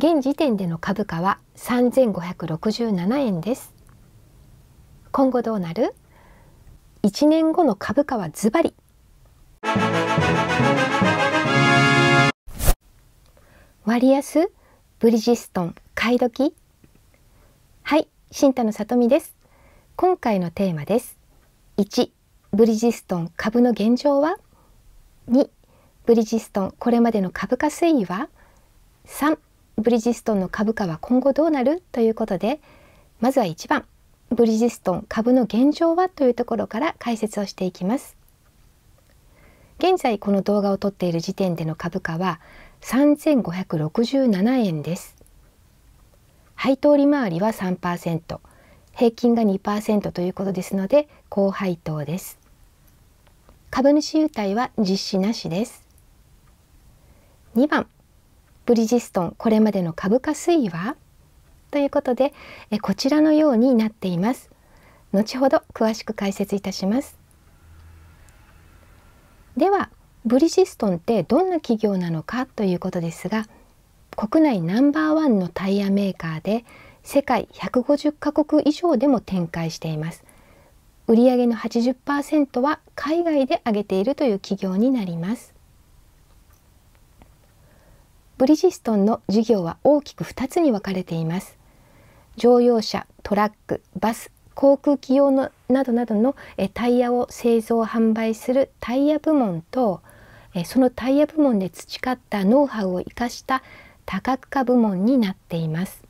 現時点での株価は3567円です今後どうなる1年後の株価はズバリ割安ブリヂストン買い時はい新田のさとみです今回のテーマです1ブリヂストン株の現状は2ブリヂストンこれまでの株価推移は3ブリヂストンの株価は今後どうなるということでまずは1番ブリヂストン株の現状はというところから解説をしていきます現在この動画を撮っている時点での株価は3567円です配当利回りは3%平均が2%ということですので高配当です株主優待は実施なしです2番ブリヂストンこれまでの株価推移はということでえこちらのようになっています後ほど詳しく解説いたしますではブリヂストンってどんな企業なのかということですが国内ナンバーワンのタイヤメーカーで世界150カ国以上でも展開しています売上の80%は海外で上げているという企業になりますブリヂストンの事業は大きく2つに分かれています。乗用車、トラック、バス、航空機用のなどなどのえタイヤを製造販売するタイヤ部門とえそのタイヤ部門で培ったノウハウを生かした多角化部門になっています。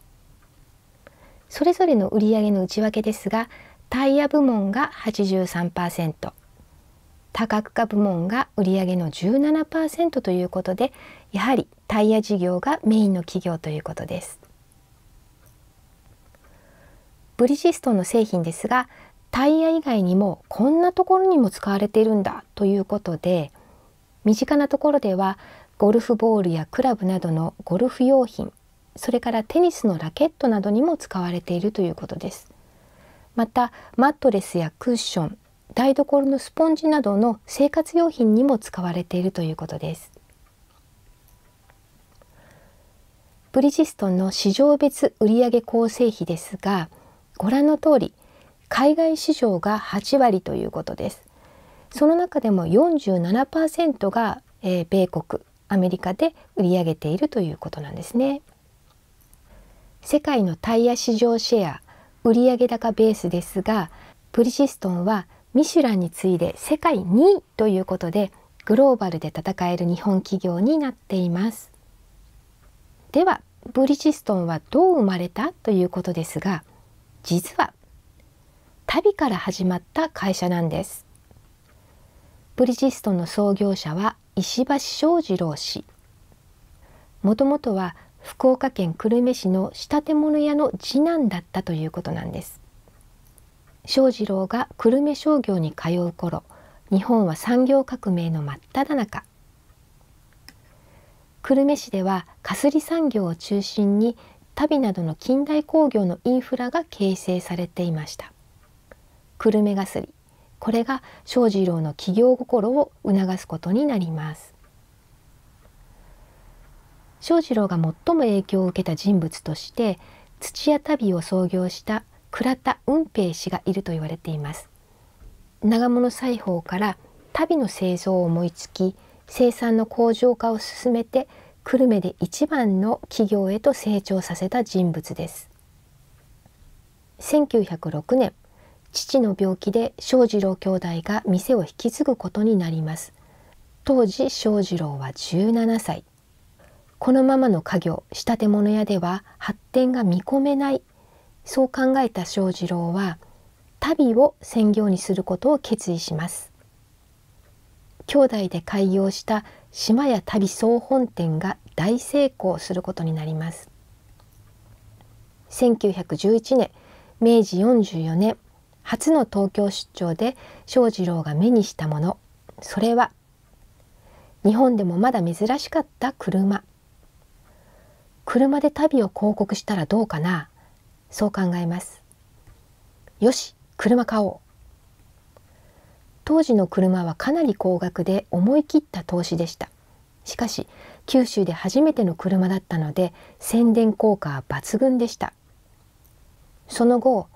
それぞれの売上の内訳ですがタイヤ部門が83%多角化部門が売上の17%ということでやはりタイヤ事業がメインの企業ということですブリヂストンの製品ですがタイヤ以外にもこんなところにも使われているんだということで身近なところではゴルフボールやクラブなどのゴルフ用品それからテニスのラケットなどにも使われているということですまたマットレスやクッション台所のスポンジなどの生活用品にも使われているということですブリヂストンの市場別売上構成比ですがご覧の通り海外市場が8割ということですその中でも47%が、えー、米国アメリカで売り上げているということなんですね世界のタイヤ市場シェア売上高ベースですがブリヂストンはミシュランに次いで世界2位ということでグローバルで戦える日本企業になっていますではブリヂストンはどう生まれたということですが実は旅から始まった会社なんですブリヂストンの創業者は石橋正二郎氏もともとは福岡県久留米市の仕立物屋の次男だったということなんです正次郎が久留米商業に通う頃日本は産業革命の真っ只中久留米市ではかすり産業を中心に足袋などの近代工業のインフラが形成されていました久留米がすりこれが庄次郎の企業心を促すことになります庄次郎が最も影響を受けた人物として土屋足袋を創業した倉田雲平氏がいると言われています長物裁縫から足袋の製造を思いつき生産の向上化を進めて久留米で一番の企業へと成長させた人物です1906年父の病気で庄次郎兄弟が店を引き継ぐことになります当時庄次郎は17歳このままの家業仕立物屋では発展が見込めないそう考えた庄次郎は足袋を専業にすることを決意します兄弟で開業した島屋旅総本店が大成功することになります1911年明治44年初の東京出張で庄次郎が目にしたものそれは日本でもまだ珍しかった車車で旅を広告したらどうかなそう考えますよし車買おう当時の車はかなり高額で思い切った投資でしたしかし九州で初めての車だったので宣伝効果は抜群でしたその後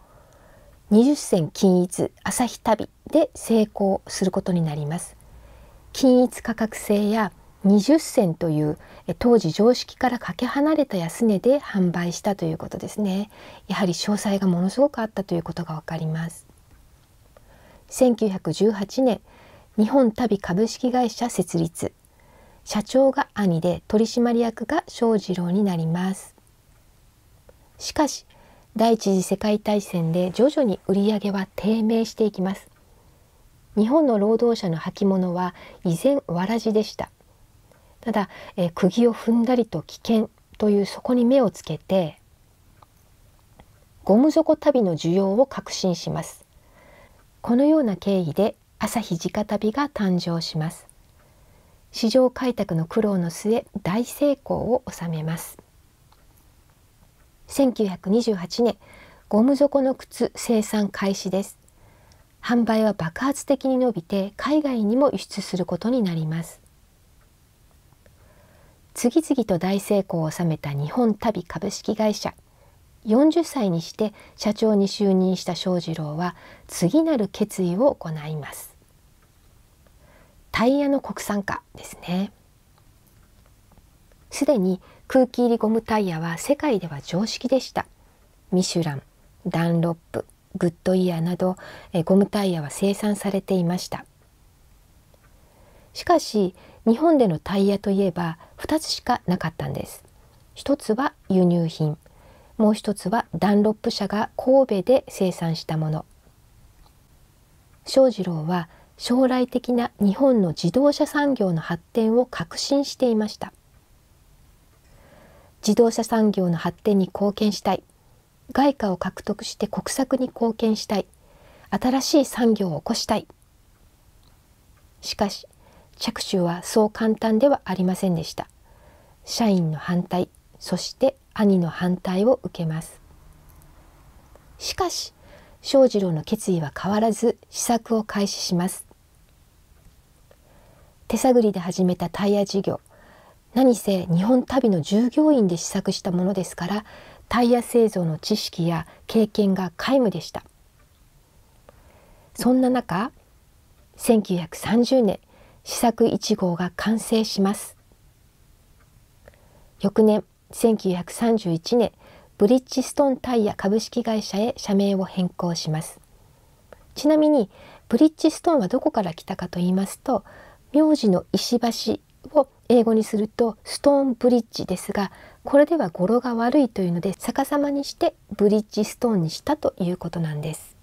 20銭均一朝日旅で成功することになります均一価格制や20銭という当時常識からかけ離れた安値で販売したということですねやはり詳細がものすごくあったということがわかります1918年日本旅株式会社設立社長が兄で取締役が翔次郎になりますしかし第一次世界大戦で徐々に売り上げは低迷していきます日本の労働者の履物は依然わらじでしたただ、え釘を踏んだりと危険というそこに目をつけてゴム底足袋の需要を確信しますこのような経緯で朝日直旅が誕生します市場開拓の苦労の末大成功を収めます1928年ゴム底の靴生産開始です販売は爆発的に伸びて海外にも輸出することになります次々と大成功を収めた日本旅株式会社40歳にして社長に就任した翔次郎は次なる決意を行いますタイヤの国産化ですねすでに空気入りゴムタイヤは世界では常識でしたミシュラン、ダンロップ、グッドイヤーなどゴムタイヤは生産されていましたしかし日本でのタイヤといえば2つしかなかったんです一つは輸入品もう一つはダンロップ社が神戸で生産したもの庄次郎は将来的な日本の自動車産業の発展を確信していました自動車産業の発展に貢献したい外貨を獲得して国策に貢献したい新しい産業を起こしたいしかし着手はそう簡単ではありませんでした社員の反対そして兄の反対を受けますしかし翔次郎の決意は変わらず試作を開始します手探りで始めたタイヤ事業何せ日本旅の従業員で試作したものですからタイヤ製造の知識や経験が皆無でしたそんな中1930年試作1号が完成します翌年1931年ブリッジストンタイヤ株式会社へ社名を変更しますちなみにブリッジストーンはどこから来たかと言いますと名字の石橋を英語にするとストーンブリッジですがこれでは語呂が悪いというので逆さまにしてブリッジストーンにしたということなんです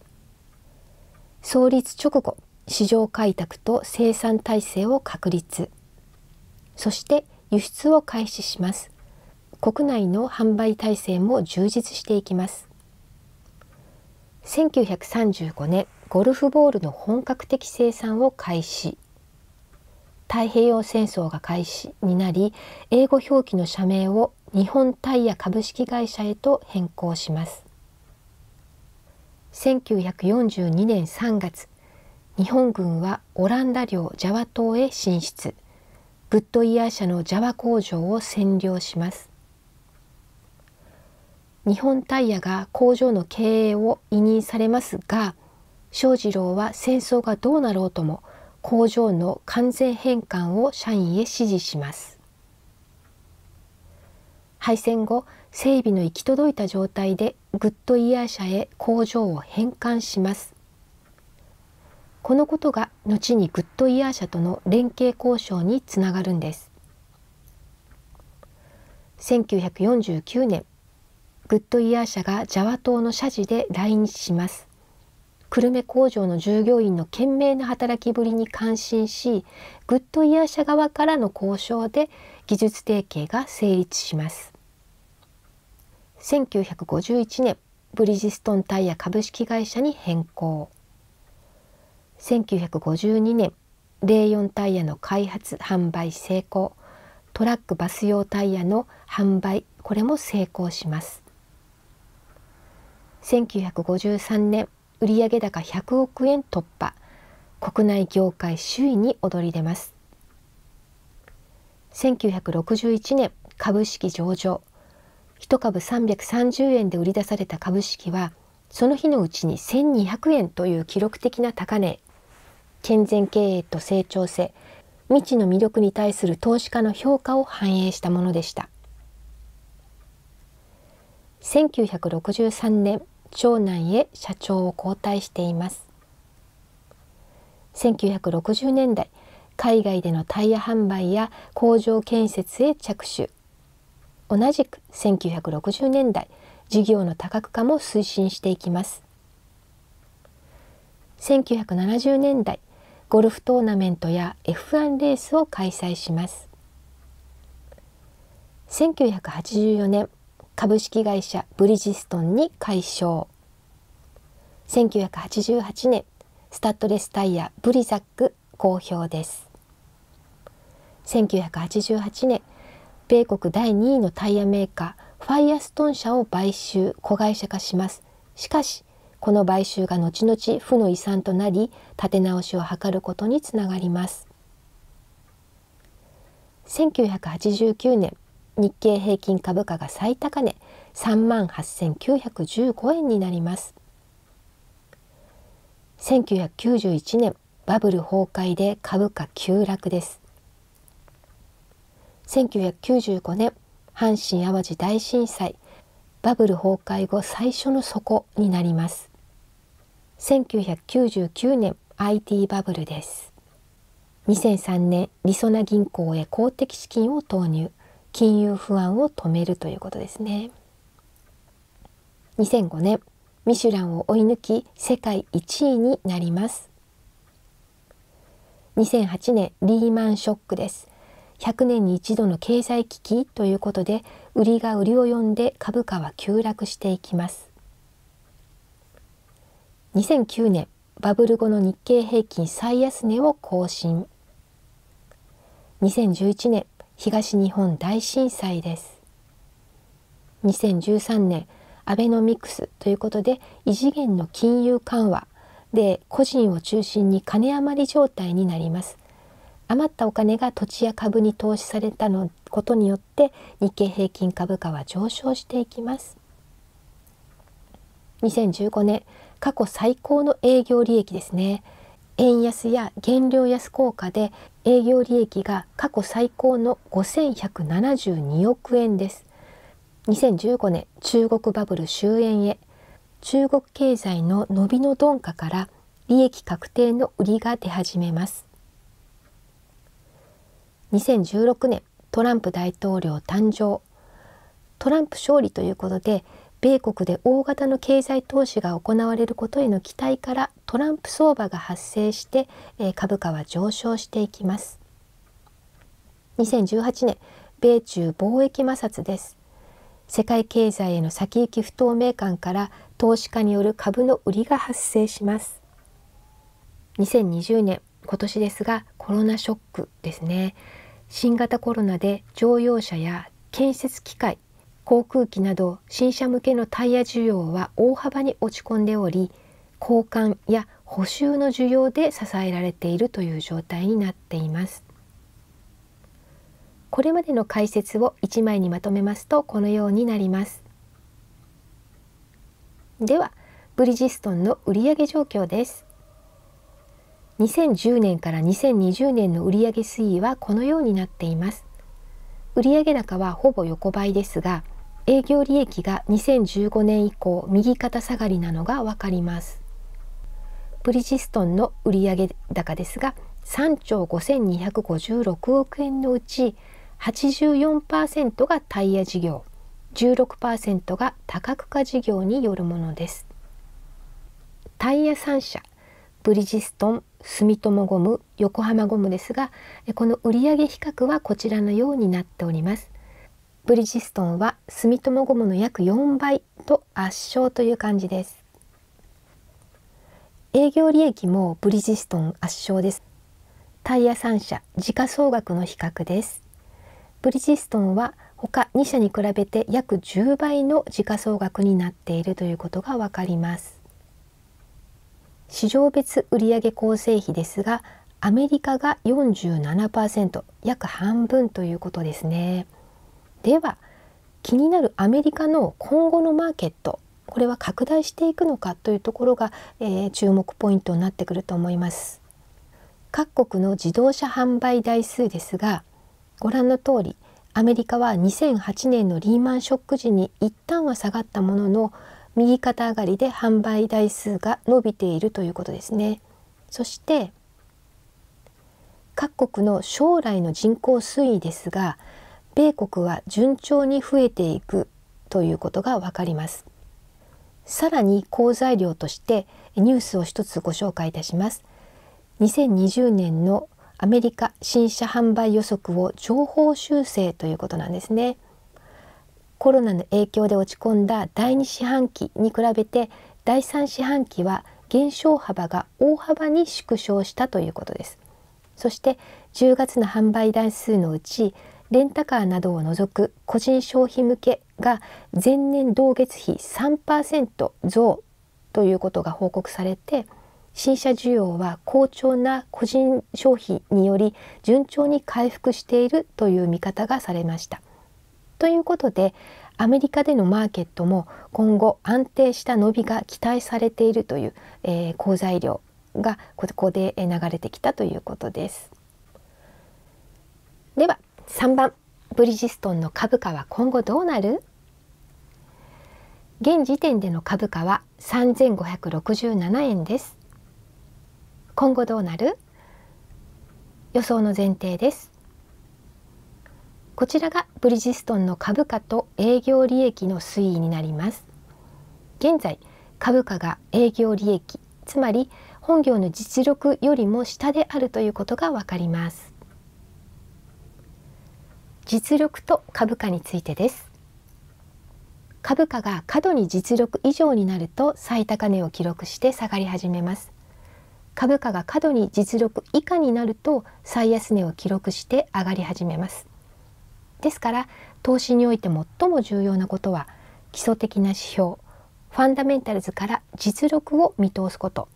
創立直後市場開拓と生産体制を確立そして輸出を開始します国内の販売体制も充実していきます1935年ゴルフボールの本格的生産を開始太平洋戦争が開始になり英語表記の社名を日本タイヤ株式会社へと変更します1942年3月日本軍はオランダ領ジャワ島へ進出グッドイヤー社のジャワ工場を占領します日本タイヤが工場の経営を委任されますが翔士郎は戦争がどうなろうとも工場の完全返還を社員へ指示します敗戦後整備の行き届いた状態でグッドイヤー社へ工場を返還しますこのことが後にグッドイヤー社との連携交渉につながるんです1949年グッドイヤー社がジャワ島の社寺で来日します久留米工場の従業員の懸命な働きぶりに感心しグッドイヤー社側からの交渉で技術提携が成立します1951年ブリヂストンタイヤ株式会社に変更1952年04タイヤの開発販売成功トラックバス用タイヤの販売これも成功します1953年売上高100億円突破国内業界首位に躍り出ます1961年株式上場一株330円で売り出された株式はその日のうちに1200円という記録的な高値健全経営と成長性未知の魅力に対する投資家の評価を反映したものでした。1963年長男へ社長を交代しています1960年代海外でのタイヤ販売や工場建設へ着手同じく1960年代事業の多角化も推進していきます1970年代ゴルフトーナメントや F1 レースを開催します1984年株式会社ブリヂストンに解消1988年スタッドレスタイヤブリザック好評です1988年米国第2位のタイヤメーカーファイアストン社を買収子会社化しますしかしこの買収が後々負の遺産となり立て直しを図ることにつながります1989年日経平均株価が最高値3万8915円になります1991年バブル崩壊で株価急落です1995年阪神・淡路大震災バブル崩壊後最初の底になります1999年 IT バブルです2003年りそな銀行へ公的資金を投入金融不安を止めるということですね2005年ミシュランを追い抜き世界1位になります2008年リーマンショックです100年に一度の経済危機ということで売りが売りを呼んで株価は急落していきます2009年バブル後の日経平均最安値を更新2011年東日本大震災です2013年アベノミクスということで異次元の金融緩和で個人を中心に金余り状態になります余ったお金が土地や株に投資されたのことによって日経平均株価は上昇していきます2015年過去最高の営業利益ですね円安や原料安効果で営業利益が過去最高の5172億円です2015年中国バブル終焉へ中国経済の伸びの鈍化から利益確定の売りが出始めます2016年トランプ大統領誕生トランプ勝利ということで米国で大型の経済投資が行われることへの期待からトランプ相場が発生して、え株価は上昇していきます2018年米中貿易摩擦です世界経済への先行き不透明感から投資家による株の売りが発生します2020年今年ですがコロナショックですね新型コロナで乗用車や建設機械航空機など新車向けのタイヤ需要は大幅に落ち込んでおり交換や補修の需要で支えられているという状態になっていますこれまでの解説を1枚にまとめますとこのようになりますではブリヂストンの売上状況です2010年から2020年の売上推移はこのようになっています売上高はほぼ横ばいですが営業利益が2015年以降右肩下がりなのがわかりますブリヂストンの売上高ですが3兆5256億円のうち84%がタイヤ事業16%が多角化事業によるものですタイヤ3社ブリヂストン住友ゴム横浜ゴムですがこの売上比較はこちらのようになっておりますブリヂストンは住友ゴムの約4倍と圧勝という感じです営業利益もブリヂストン圧勝ですタイヤ3社時価総額の比較ですブリヂストンは他2社に比べて約10倍の時価総額になっているということがわかります市場別売上構成比ですがアメリカが47%約半分ということですねでは気になるアメリカの今後のマーケットこれは拡大していくのかというところが、えー、注目ポイントになってくると思います。各国の自動車販売台数ですがご覧の通りアメリカは2008年のリーマンショック時に一旦は下がったものの右肩上がりで販売台数が伸びているということですね。そして各国の将来の人口推移ですが米国は順調に増えていくということがわかります。さらに好材料としてニュースを一つご紹介いたします。2020年のアメリカ新車販売予測を情報修正ということなんですね。コロナの影響で落ち込んだ第2四半期に比べて第3四半期は減少幅が大幅に縮小したということです。そして10月の販売台数のうちレンタカーなどを除く個人消費向けが前年同月比3%増ということが報告されて新車需要は好調な個人消費により順調に回復しているという見方がされました。ということでアメリカでのマーケットも今後安定した伸びが期待されているという、えー、好材料がここで流れてきたということです。では3番ブリヂストンの株価は今後どうなる現時点での株価は3567円です今後どうなる予想の前提ですこちらがブリヂストンの株価と営業利益の推移になります現在株価が営業利益つまり本業の実力よりも下であるということがわかります実力と株価についてです株価が過度に実力以上になると最高値を記録して下がり始めます株価が過度に実力以下になると最安値を記録して上がり始めますですから投資において最も重要なことは基礎的な指標ファンダメンタルズから実力を見通すこと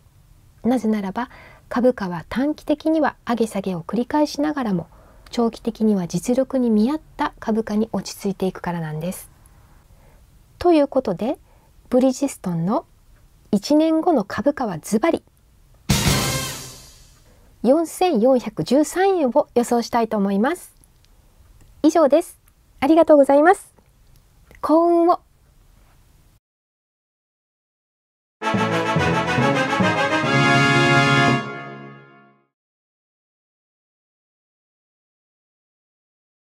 なぜならば株価は短期的には上げ下げを繰り返しながらも長期的には実力に見合った株価に落ち着いていくからなんです。ということでブリヂストンの1年後の株価はズバリ4413円を予想したいと思います。以上です。ありがとうございます。幸運を